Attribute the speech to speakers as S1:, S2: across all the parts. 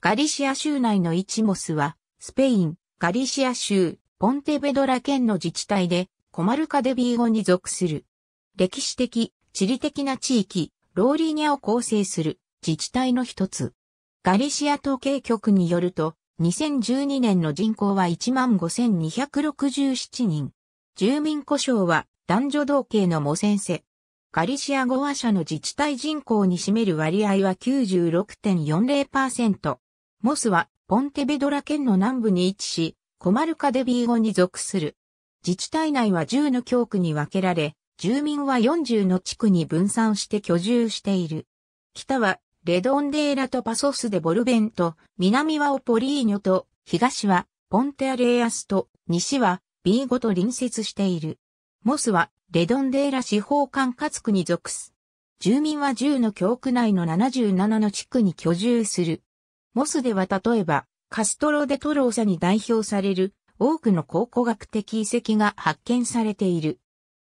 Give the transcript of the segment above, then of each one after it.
S1: ガリ
S2: シア州内のイチモスは、スペイン、ガリシア州、ポンテベドラ県の自治体で、コマルカデビーゴに属する。歴史的、地理的な地域、ローリーニャを構成する自治体の一つ。ガリシア統計局によると、2012年の人口は15,267人。住民故障は男女同系のモセンセ。ガリシア語話者の自治体人口に占める割合は96.40%。モスは、ポンテベドラ県の南部に位置し、コマルカデビーゴに属する。自治体内は10の教区に分けられ、住民は40の地区に分散して居住している。北は、レドンデーラとパソスでボルベンと、南はオポリーニョと、東は、ポンテアレイアスと、西は、ビーゴと隣接している。モスは、レドンデーラ司法管轄区に属す。住民は10の教区内の77の地区に居住する。モスでは例えば、カストロ・デ・トローサに代表される多くの考古学的遺跡が発見されている。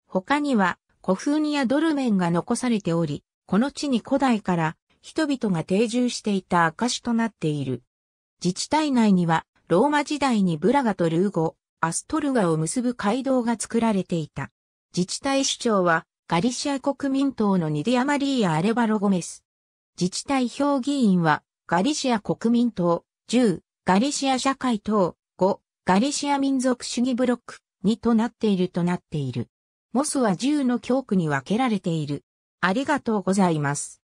S2: 他には古墳やドルメンが残されており、この地に古代から人々が定住していた証となっている。自治体内にはローマ時代にブラガとルーゴ、アストルガを結ぶ街道が作られていた。自治体首長はガリシア国民党のニディアマリーア・アレバロゴメス。自治体評議員はガリシア国民党、10、ガリシア社会党、5、ガリシア民族主義ブロック、2となっているとなっている。モスは10の教区に分けられている。ありが
S1: とうございます。